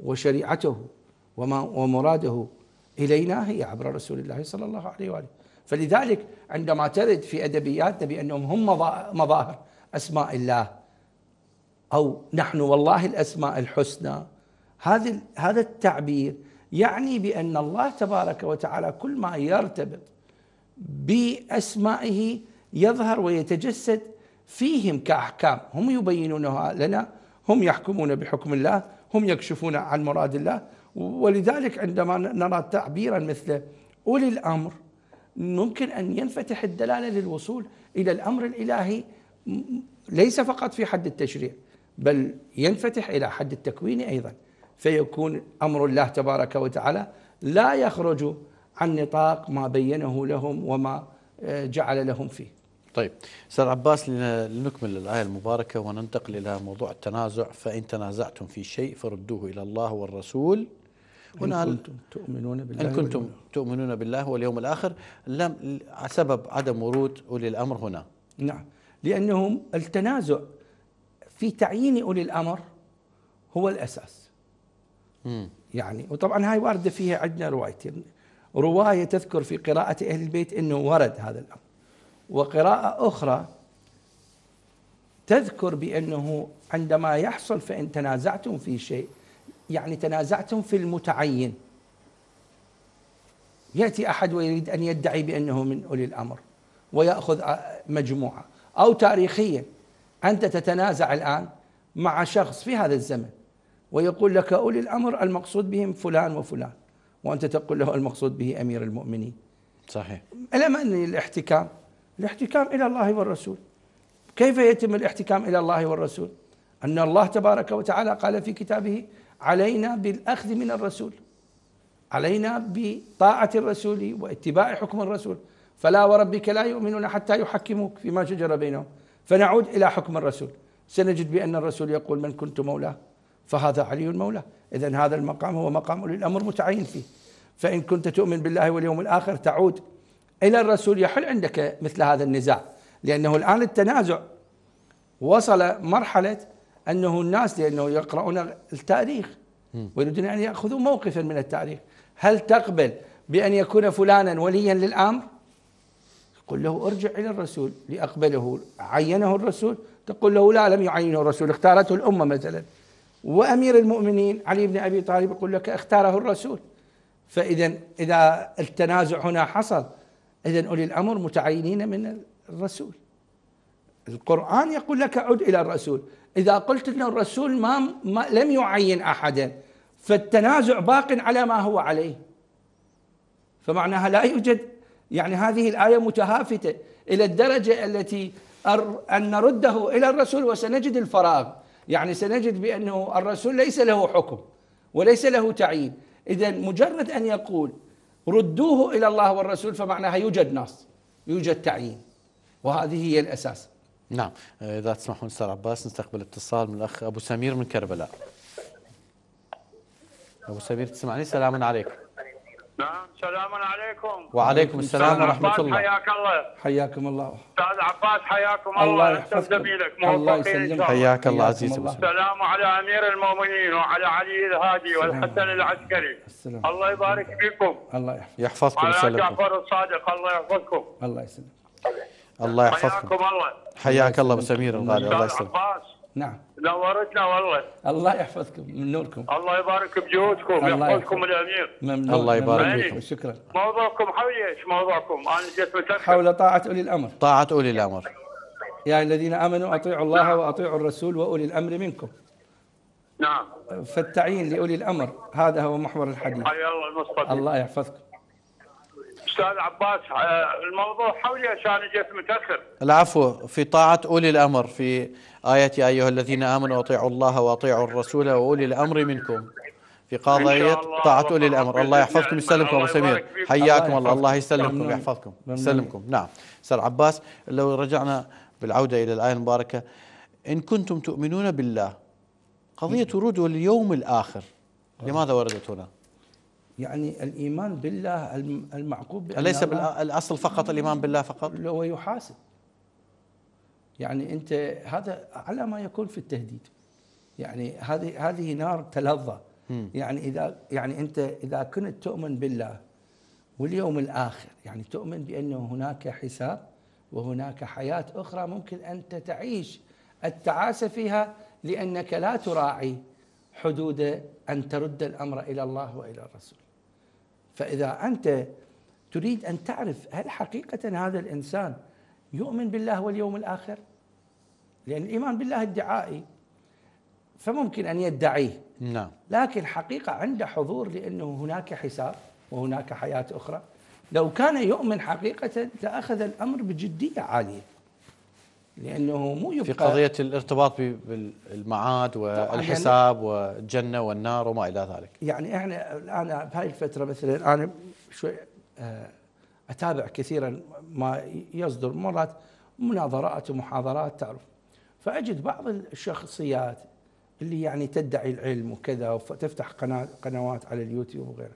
وشريعته وما ومراده إلينا هي عبر رسول الله صلى الله عليه وآله فلذلك عندما ترد في أدبياتنا بأنهم هم مظاهر أسماء الله أو نحن والله الأسماء الحسنى هذا هذا التعبير يعني بأن الله تبارك وتعالى كل ما يرتبط بأسمائه يظهر ويتجسد فيهم كأحكام هم يبينونها لنا هم يحكمون بحكم الله هم يكشفون عن مراد الله ولذلك عندما نرى تعبيرا مثل أولي الأمر ممكن أن ينفتح الدلالة للوصول إلى الأمر الإلهي ليس فقط في حد التشريع بل ينفتح إلى حد التكوين أيضا فيكون أمر الله تبارك وتعالى لا يخرج عن نطاق ما بينه لهم وما آه، جعل لهم فيه طيب استاذ عباس لنكمل الايه المباركه وننتقل الى موضوع التنازع فان تنازعتم في شيء فردوه الى الله والرسول هنا إن كنتم تؤمنون بالله إن كنتم تؤمنون بالله واليوم الآخر لم سبب عدم ورود أولي الأمر هنا نعم لأنهم التنازع في تعيين أولي الأمر هو الأساس مم. يعني وطبعا هاي واردة فيها عندنا روايتين رواية تذكر في قراءة أهل البيت أنه ورد هذا الأمر وقراءة أخرى تذكر بأنه عندما يحصل فإن تنازعتم في شيء يعني تنازعتم في المتعين ياتي احد ويريد ان يدعي بانه من اولي الامر وياخذ مجموعه او تاريخيا انت تتنازع الان مع شخص في هذا الزمن ويقول لك اولي الامر المقصود بهم فلان وفلان وانت تقول له المقصود به امير المؤمنين صحيح الى الاحتكام؟ الاحتكام الى الله والرسول كيف يتم الاحتكام الى الله والرسول؟ ان الله تبارك وتعالى قال في كتابه علينا بالاخذ من الرسول علينا بطاعه الرسول واتباع حكم الرسول فلا وربك لا يؤمنون حتى يحكموك فيما شجر بينهم فنعود الى حكم الرسول سنجد بان الرسول يقول من كنت مولاه فهذا علي مولاه اذا هذا المقام هو مقام اولي الامر متعين فيه فان كنت تؤمن بالله واليوم الاخر تعود الى الرسول يحل عندك مثل هذا النزاع لانه الان التنازع وصل مرحله أنه الناس لأنه يقرؤون التاريخ ويريدون أن يأخذوا موقفا من التاريخ هل تقبل بأن يكون فلانا وليا للأمر قل له ارجع إلى الرسول لأقبله عينه الرسول تقول له لا لم يعينه الرسول اختارته الأمة مثلا وأمير المؤمنين علي بن أبي طالب يقول لك اختاره الرسول فإذا إذا التنازع هنا حصل إذا أولي الأمر متعينين من الرسول القرآن يقول لك عد إلى الرسول إذا قلت أن الرسول ما, ما لم يعين أحدا فالتنازع باق على ما هو عليه فمعناها لا يوجد يعني هذه الآية متهافتة إلى الدرجة التي أن نرده إلى الرسول وسنجد الفراغ يعني سنجد بأنه الرسول ليس له حكم وليس له تعيين إذا مجرد أن يقول ردوه إلى الله والرسول فمعناها يوجد نص يوجد تعيين وهذه هي الأساس نعم آه، إذا تسمحون أستاذ عباس نستقبل اتصال من الأخ أبو سمير من كربلاء أبو سمير تسمعني سلام عليكم نعم سلام عليكم وعليكم السلام ورحمة الله حياك الله حياكم الله أستاذ عباس حياكم الله, الله أنت الله يسلمك حياك الله عزيز أبو السلام على أمير المؤمنين وعلى علي الهادي والحسن العسكري السلام. الله يبارك فيكم الله يحفظكم وعلى جعفر الصادق الله يحفظكم الله يسلمك الله يحفظكم حياكم الله حياك الله ابو سمير الغالي الله يسلمك نعم نورتنا والله الله يحفظكم من نوركم الله يبارك بجهودكم يحفظكم الامير ممنون الله يبارك فيكم شكرا موضوعكم حول ايش موضوعكم انا جيت متاخر حول طاعه اولي الامر طاعه اولي الامر يا يعني الذين امنوا اطيعوا الله نعم. واطيعوا الرسول واولي الامر منكم نعم فالتعيين لاولي الامر هذا هو محور الحديث الله المصطفى الله يحفظكم استاذ عباس آه، الموضوع حولي عشان جيت متاخر العفو في طاعه اولي الامر في ايه يا ايها الذين امنوا اطيعوا الله واطيعوا الرسول واولي الامر منكم في قضيه طاعه اولي الامر الله يحفظكم يسلمكم ابو سمير حياكم الله الله يسلمكم يحفظكم نعم. يسلمكم نعم استاذ عباس لو رجعنا بالعوده الى الايه المباركه ان كنتم تؤمنون بالله قضيه نعم. ورود اليوم الاخر لماذا وردت هنا؟ يعني الايمان بالله المعقوب بأن اليس الاصل فقط الايمان بالله فقط؟ هو يحاسب يعني انت هذا على ما يكون في التهديد يعني هذه هذه نار تلظى يعني اذا يعني انت اذا كنت تؤمن بالله واليوم الاخر يعني تؤمن بانه هناك حساب وهناك حياه اخرى ممكن انت تعيش التعاسه فيها لانك لا تراعي حدود ان ترد الامر الى الله والى الرسول فإذا أنت تريد أن تعرف هل حقيقة هذا الإنسان يؤمن بالله واليوم الآخر لأن الإيمان بالله ادعائي فممكن أن يدعيه نعم لكن حقيقة عنده حضور لأنه هناك حساب وهناك حياة أخرى لو كان يؤمن حقيقة لأخذ الأمر بجدية عالية لانه مو يبقى في قضيه الارتباط بالمعاد طيب، يعني والحساب يعني والجنه والنار وما الى ذلك يعني احنا الان بهاي الفتره مثلا انا شوي آه، اتابع كثيرا ما يصدر مرات مناظرات ومحاضرات تعرف فاجد بعض الشخصيات اللي يعني تدعي العلم وكذا وتفتح قناه قنوات على اليوتيوب وغيره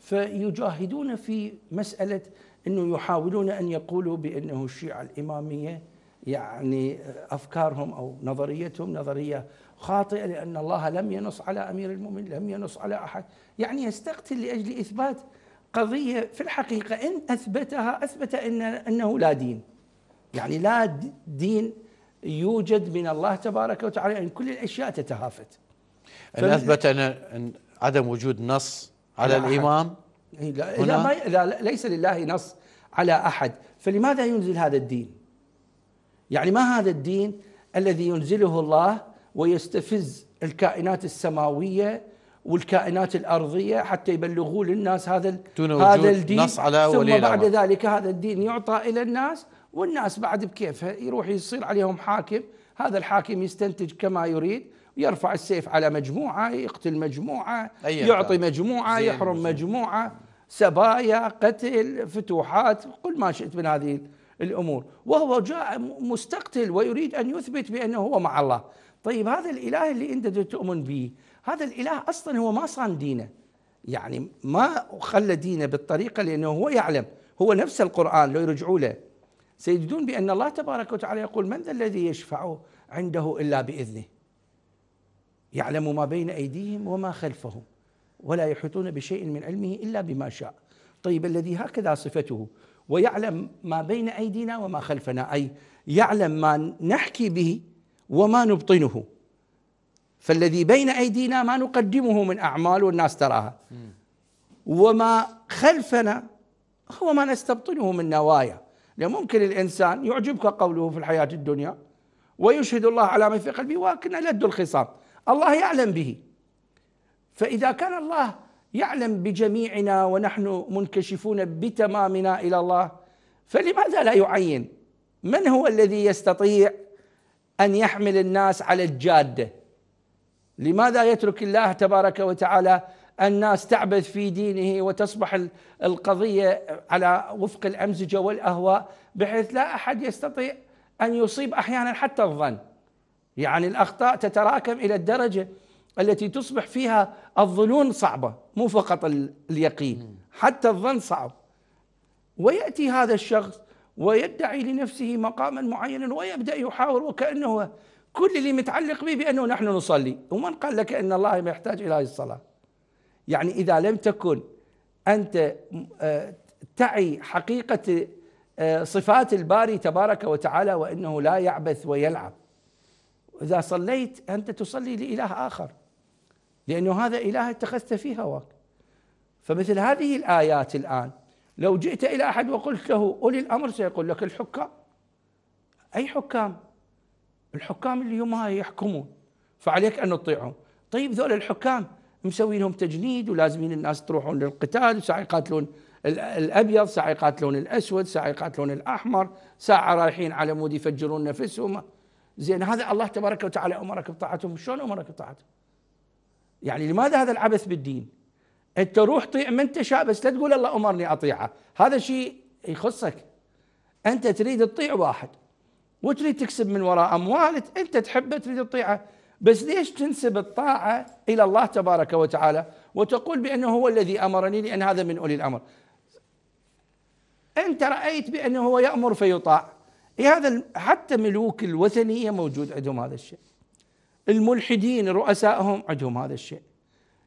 فيجاهدون في مساله انه يحاولون ان يقولوا بانه الشيعه الاماميه يعني افكارهم او نظريتهم نظريه خاطئه لان الله لم ينص على امير المؤمنين لم ينص على احد يعني يستقتل لاجل اثبات قضيه في الحقيقه ان اثبتها اثبت ان انه لا دين يعني لا دين يوجد من الله تبارك وتعالى ان كل الاشياء تتهافت ان اثبت ان عدم وجود نص على الامام إيه، لا, لا, لا ليس لله نص على احد فلماذا ينزل هذا الدين يعني ما هذا الدين الذي ينزله الله ويستفز الكائنات السماويه والكائنات الارضيه حتى يبلغوا للناس هذا هذا الدين نص على ثم بعد ما. ذلك هذا الدين يعطى الى الناس والناس بعد بكيفها يروح يصير عليهم حاكم هذا الحاكم يستنتج كما يريد يرفع السيف على مجموعه يقتل مجموعه يعطي مجموعه يحرم مجموعه سبايا قتل فتوحات كل ما شئت من هذه الأمور وهو جاء مستقتل ويريد أن يثبت بأنه هو مع الله طيب هذا الإله اللي أنت تؤمن به هذا الإله أصلا هو ما صان دينه يعني ما خلى دينه بالطريقة لأنه هو يعلم هو نفس القرآن لو يرجعوا له سيجدون بأن الله تبارك وتعالى يقول من ذا الذي يشفع عنده إلا بإذنه يعلم ما بين أيديهم وما خلفهم ولا يحيطون بشيء من علمه إلا بما شاء طيب الذي هكذا صفته ويعلم ما بين ايدينا وما خلفنا اي يعلم ما نحكي به وما نبطنه فالذي بين ايدينا ما نقدمه من اعمال والناس تراها وما خلفنا هو ما نستبطنه من نوايا لأن ممكن الإنسان يعجبك قوله في الحياة الدنيا ويشهد الله على ما في قلبه ولكن لد الخصام الله يعلم به فإذا كان الله يعلم بجميعنا ونحن منكشفون بتمامنا الى الله فلماذا لا يعين من هو الذي يستطيع ان يحمل الناس على الجاده لماذا يترك الله تبارك وتعالى الناس تعبث في دينه وتصبح القضيه على وفق الامزجه والاهواء بحيث لا احد يستطيع ان يصيب احيانا حتى الظن يعني الاخطاء تتراكم الى الدرجه التي تصبح فيها الظنون صعبة مو فقط اليقين حتى الظن صعب ويأتي هذا الشخص ويدعي لنفسه مقاما معينا ويبدأ يحاور وكأنه كل اللي متعلق به بأنه نحن نصلي ومن قال لك أن الله ما يحتاج إلى هذه الصلاة يعني إذا لم تكن أنت آه، تعي حقيقة آه، صفات الباري تبارك وتعالى وأنه لا يعبث ويلعب إذا صليت أنت تصلي لإله آخر لأنه هذا إله اتخذت فيه هواك فمثل هذه الآيات الآن لو جئت إلى أحد وقلت له أولي الأمر سيقول لك الحكام أي حكام الحكام اللي هم هاي يحكمون فعليك أن نطيعهم طيب ذول الحكام مسوينهم تجنيد ولازمين الناس تروحون للقتال وساعة يقاتلون الابيض ساعه يقاتلون الاسود ساعه يقاتلون الاحمر ساعه رايحين على مود يفجرون نفسهم زين هذا الله تبارك وتعالى امرك بطاعتهم شلون امرك بطاعتهم يعني لماذا هذا العبث بالدين انت روح طيع من تشاء بس لا تقول الله امرني اطيعه هذا شيء يخصك انت تريد تطيع واحد وتريد تكسب من وراء اموال انت تحبه تريد تطيعه بس ليش تنسب الطاعه الى الله تبارك وتعالى وتقول بانه هو الذي امرني لان هذا من اولي الامر انت رايت بانه هو يامر فيطاع إيه هذا حتى ملوك الوثنيه موجود عندهم هذا الشيء الملحدين رؤسائهم عندهم هذا الشيء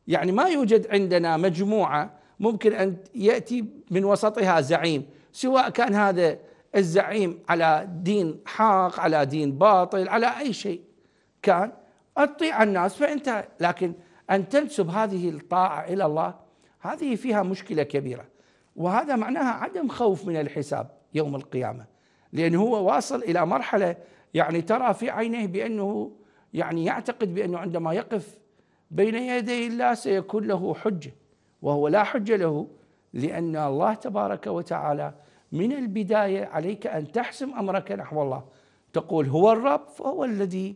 يعني ما يوجد عندنا مجموعه ممكن ان ياتي من وسطها زعيم سواء كان هذا الزعيم على دين حق على دين باطل على اي شيء كان اطيع الناس فأنت لكن ان تنسب هذه الطاعه الى الله هذه فيها مشكله كبيره وهذا معناها عدم خوف من الحساب يوم القيامه لانه هو واصل الى مرحله يعني ترى في عينه بانه يعني يعتقد بانه عندما يقف بين يدي الله سيكون له حجه وهو لا حجه له لان الله تبارك وتعالى من البدايه عليك ان تحسم امرك نحو الله تقول هو الرب فهو الذي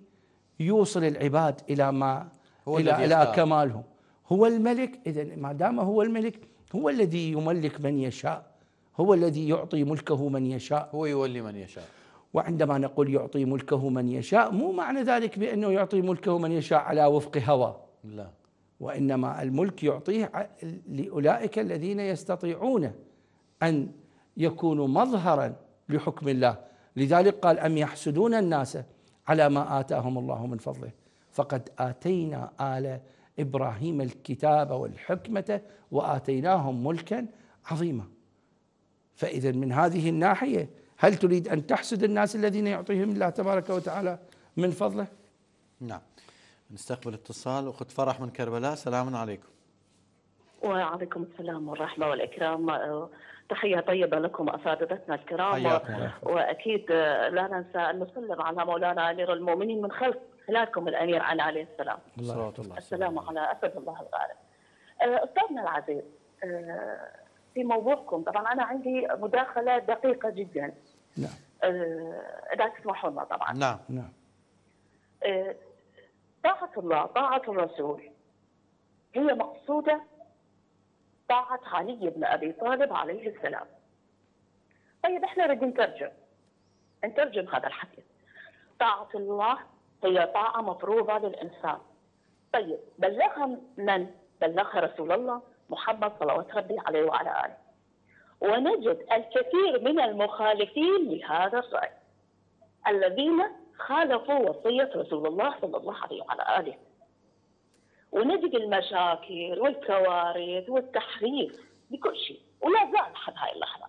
يوصل العباد الى ما هو الى الى كمالهم هو الملك اذا ما دام هو الملك هو الذي يملك من يشاء هو الذي يعطي ملكه من يشاء هو يولي من يشاء وعندما نقول يعطي ملكه من يشاء مو معنى ذلك بأنه يعطي ملكه من يشاء على وفق هوى لا وإنما الملك يعطيه لأولئك الذين يستطيعون أن يكونوا مظهرا لحكم الله لذلك قال أم يحسدون الناس على ما آتاهم الله من فضله فقد آتينا آل إبراهيم الكتاب والحكمة وآتيناهم ملكا عظيما فإذا من هذه الناحية هل تريد أن تحسد الناس الذين يعطيهم الله تبارك وتعالى من فضله نعم نستقبل اتصال أخت فرح من كربلاء سلام عليكم وعليكم السلام والرحمة والإكرام تحية طيبة لكم أساتذتنا الكرام وأكيد آه، لا ننسى أن نسلم على مولانا أمير المؤمنين من خلف خلالكم الأمير علي عليه السلام الله السلام على أسد الله الغالب آه، أستاذنا العزيز آه، في موضوعكم طبعا أنا عندي مداخلة دقيقة جدا نعم آه، إذا تسمحوا لنا طبعا نعم نعم آه طاعة الله طاعة الرسول هي مقصودة طاعة علي بن أبي طالب عليه السلام طيب احنا بدنا نترجم نترجم هذا الحديث طاعة الله هي طاعة مفروضة للإنسان طيب بلغها من؟ بلغها رسول الله محمد صلوات ربي عليه وعلى آله ونجد الكثير من المخالفين لهذا الرأي الذين خالفوا وصية رسول الله صلى الله عليه وعلى آله ونجد المشاكل والكوارث والتحريف بكل شيء ولا زال لحد هاي اللحظة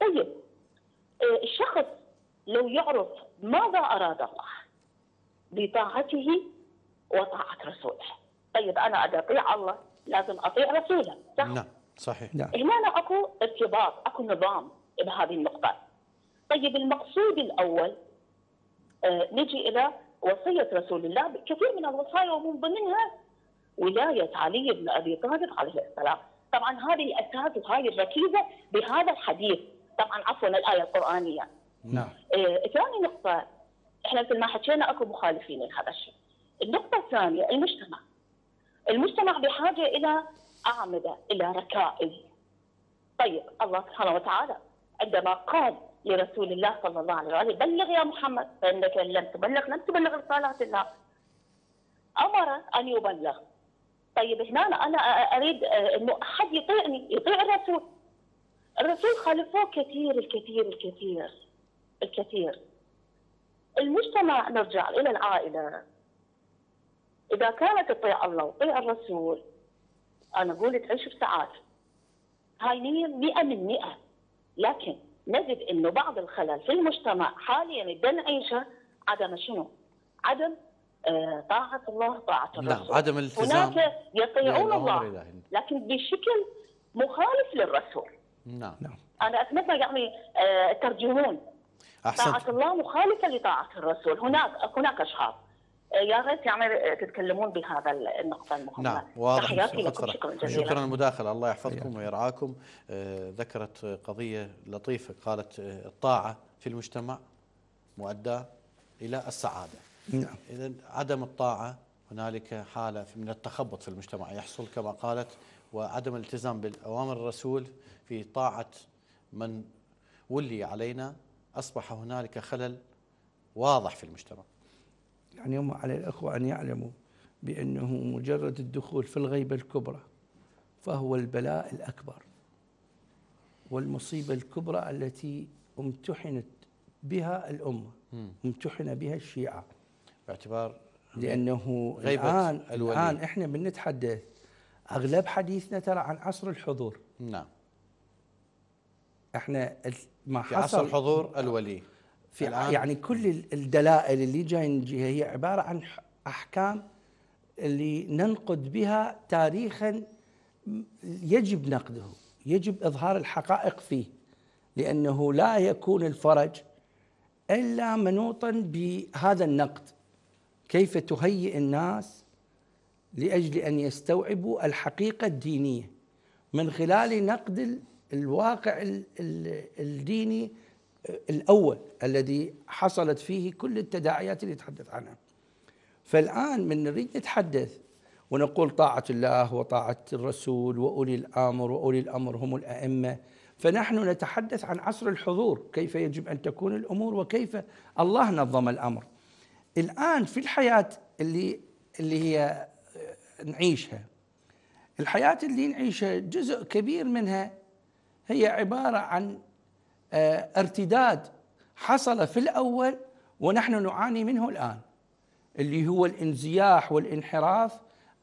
طيب آه، الشخص لو يعرف ماذا أراد الله بطاعته وطاعة رسوله طيب أنا أطيع الله لازم اطيع رسوله صح؟ نعم صحيح نعم. هنا اكو ارتباط اكو نظام بهذه النقطه طيب المقصود الاول آه نجي الى وصيه رسول الله كثير من الوصايا ومن ضمنها ولايه علي بن ابي طالب عليه السلام طبعا هذه الاساس وهذه الركيزه بهذا الحديث طبعا عفوا الايه القرانيه نعم آه ثاني نقطه احنا مثل ما حكينا اكو مخالفين لهذا الشيء النقطه الثانيه المجتمع المجتمع بحاجه الى اعمده الى ركائز طيب الله سبحانه وتعالى عندما قال لرسول الله صلى الله عليه وسلم بلغ يا محمد فانك لم تبلغ لم تبلغ رساله الله امر ان يبلغ طيب هنا انا اريد آه، انه احد يطيعني يطيع الرسول الرسول خالفوه كثير الكثير الكثير الكثير المجتمع نرجع الى العائله إذا كانت تطيع الله وتطيع الرسول أنا أقول تعيش بسعادة هاي نية مئة من مئة لكن نجد أنه بعض الخلل في المجتمع حاليا اللي نعيشه عدم شنو؟ عدم آه طاعة الله طاعة نعم، الرسول نعم عدم الالتزام هناك يطيعون الله إلهي. لكن بشكل مخالف للرسول نعم نعم أنا أتمنى يعني آه ترجمون أحسنت. طاعة الله مخالفة لطاعة الرسول هناك هناك أشخاص يا ريت يعني تتكلمون بهذا النقطة المهمة نعم واضح شكرا لكم شكرا شكرا المداخلة الله يحفظكم ويرعاكم آه، ذكرت قضية لطيفة قالت آه، الطاعة في المجتمع مؤداة إلى السعادة نعم إذا عدم الطاعة هنالك حالة من التخبط في المجتمع يحصل كما قالت وعدم الالتزام بالأوامر الرسول في طاعة من ولي علينا أصبح هنالك خلل واضح في المجتمع يعني هم على الأخوة أن يعلموا بأنه مجرد الدخول في الغيبة الكبرى فهو البلاء الأكبر والمصيبة الكبرى التي امتحنت بها الأمة امتحن بها الشيعة باعتبار لأنه غيبة الآن, الولي. الآن إحنا بنتحدث أغلب حديثنا ترى عن عصر الحضور نعم احنا ما حصل عصر الحضور الولي في الآن. يعني كل الدلائل اللي جاي نجيها هي عبارة عن أحكام اللي ننقد بها تاريخا يجب نقده يجب إظهار الحقائق فيه لأنه لا يكون الفرج إلا منوطا بهذا النقد كيف تهيئ الناس لأجل أن يستوعبوا الحقيقة الدينية من خلال نقد الواقع الديني الأول الذي حصلت فيه كل التداعيات اللي تحدث عنها فالآن من نريد نتحدث ونقول طاعة الله وطاعة الرسول وأولي الأمر وأولي الأمر هم الأئمة فنحن نتحدث عن عصر الحضور كيف يجب أن تكون الأمور وكيف الله نظم الأمر الآن في الحياة اللي اللي هي آه، نعيشها الحياة اللي نعيشها جزء كبير منها هي عبارة عن آه، ارتداد حصل في الاول ونحن نعاني منه الان اللي هو الانزياح والانحراف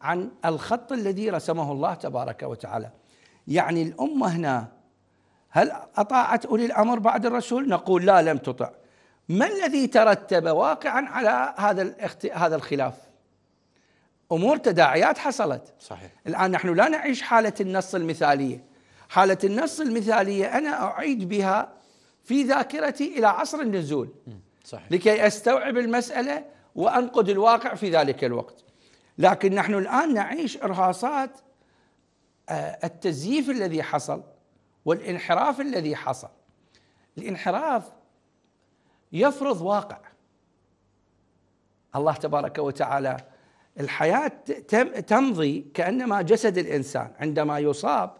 عن الخط الذي رسمه الله تبارك وتعالى يعني الامه هنا هل اطاعت اولي الامر بعد الرسول نقول لا لم تطع ما الذي ترتب واقعا على هذا هذا الخلاف امور تداعيات حصلت صحيح الان نحن لا نعيش حاله النص المثاليه حاله النص المثاليه انا اعيد بها في ذاكرتي إلى عصر النزول صحيح. لكي أستوعب المسألة وأنقد الواقع في ذلك الوقت لكن نحن الآن نعيش إرهاصات آه، التزييف الذي حصل والانحراف الذي حصل الانحراف يفرض واقع الله تبارك وتعالى الحياة تمضي كأنما جسد الإنسان عندما يصاب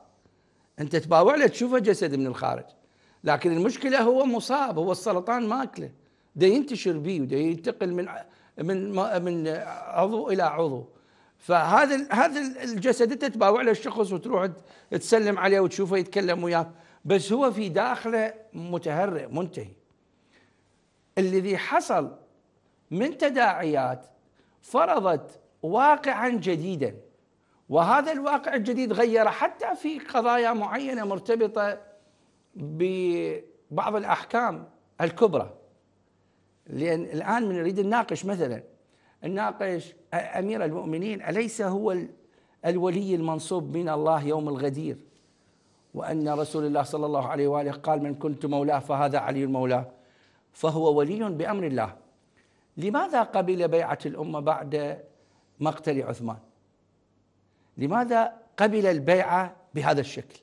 أنت تباوع له تشوفه جسد من الخارج لكن المشكله هو مصاب هو السرطان ماكله ده ينتشر بيه وده ينتقل من من من عضو الى عضو فهذا هذا الجسد انت تباوع له الشخص وتروح تسلم عليه وتشوفه يتكلم وياك بس هو في داخله متهرئ منتهي الذي حصل من تداعيات فرضت واقعا جديدا وهذا الواقع الجديد غير حتى في قضايا معينه مرتبطه ببعض الاحكام الكبرى لان الان نريد نناقش مثلا نناقش امير المؤمنين اليس هو الولي المنصوب من الله يوم الغدير وان رسول الله صلى الله عليه واله قال من كنت مولاه فهذا علي مولاه فهو ولي بامر الله لماذا قبل بيعه الامه بعد مقتل عثمان لماذا قبل البيعه بهذا الشكل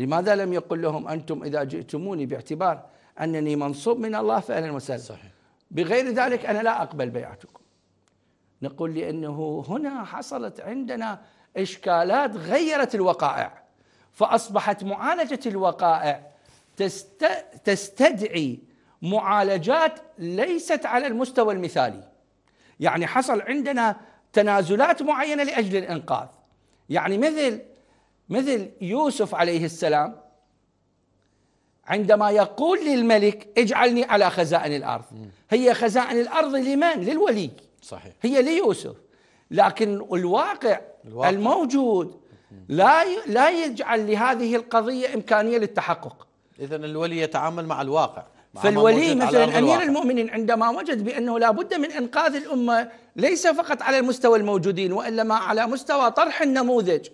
لماذا لم يقل لهم أنتم إذا جئتموني باعتبار أنني منصوب من الله فأنا وسهلا صحيح بغير ذلك أنا لا أقبل بيعتكم نقول لأنه هنا حصلت عندنا إشكالات غيرت الوقائع فأصبحت معالجة الوقائع تستدعي معالجات ليست على المستوى المثالي يعني حصل عندنا تنازلات معينة لأجل الإنقاذ يعني مثل مثل يوسف عليه السلام عندما يقول للملك اجعلني على خزائن الارض هي خزائن الارض لمن للولي صحيح هي ليوسف لكن الواقع, الواقع. الموجود لا لا يجعل لهذه القضيه امكانيه للتحقق اذا الولي يتعامل مع الواقع مع فالولي مثلا امير المؤمنين عندما وجد بانه لا بد من انقاذ الامه ليس فقط على المستوى الموجودين وانما على مستوى طرح النموذج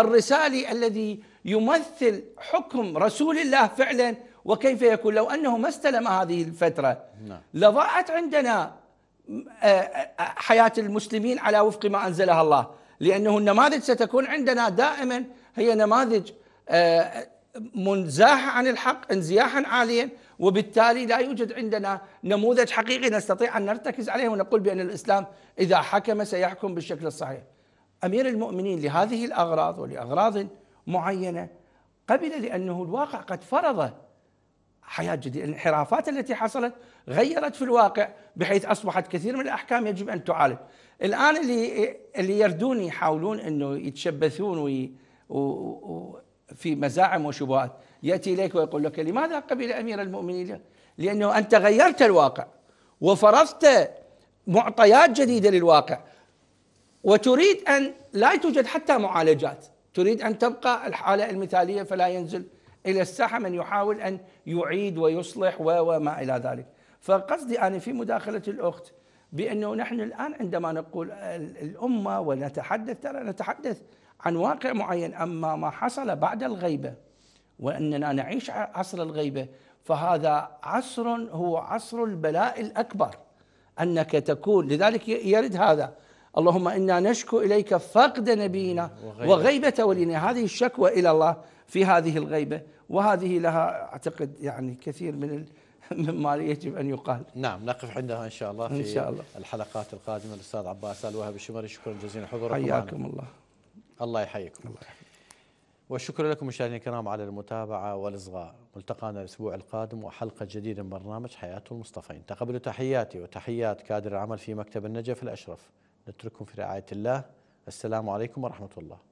الرسالي الذي يمثل حكم رسول الله فعلا وكيف يكون لو انه ما استلم هذه الفتره نعم. لضاعت عندنا آه، آه، آه، حياه المسلمين على وفق ما انزلها الله لانه النماذج ستكون عندنا دائما هي نماذج منزاحه عن الحق انزياحا عاليا وبالتالي لا يوجد عندنا نموذج حقيقي نستطيع ان نرتكز عليه ونقول بان الاسلام اذا حكم سيحكم بالشكل الصحيح امير المؤمنين لهذه الاغراض ولاغراض معينه قبل لانه الواقع قد فرض حياه جديده، الانحرافات التي حصلت غيرت في الواقع بحيث اصبحت كثير من الاحكام يجب ان تعالج. الان اللي اللي يردون يحاولون انه يتشبثون وي و في مزاعم وشبهات، ياتي اليك ويقول لك لماذا قبل امير المؤمنين؟ لانه انت غيرت الواقع وفرضت معطيات جديده للواقع وتريد أن لا توجد حتى معالجات تريد أن تبقى الحالة المثالية فلا ينزل إلى الساحة من يحاول أن يعيد ويصلح وما إلى ذلك فقصدي أنا في مداخلة الأخت بأنه نحن الآن عندما نقول الأمة ونتحدث ترى نتحدث عن واقع معين أما ما حصل بعد الغيبة وأننا نعيش عصر الغيبة فهذا عصر هو عصر البلاء الأكبر أنك تكون لذلك يرد هذا اللهم إنا نشكو إليك فقد نبينا وغيبة, ولينا هذه الشكوى إلى الله في هذه الغيبة وهذه لها أعتقد يعني كثير من مما يجب أن يقال نعم نقف عندها إن شاء الله في إن شاء الله. الحلقات القادمة الأستاذ عباس الوهاب الشمري شكرا جزيلا حضوركم حياكم الله الله يحييكم الله يحييكم وشكرا لكم مشاهدينا الكرام على المتابعة والإصغاء ملتقانا الأسبوع القادم وحلقة جديدة من برنامج حياة المصطفين تقبلوا تحياتي وتحيات كادر العمل في مكتب النجف الأشرف نترككم في رعاية الله السلام عليكم ورحمة الله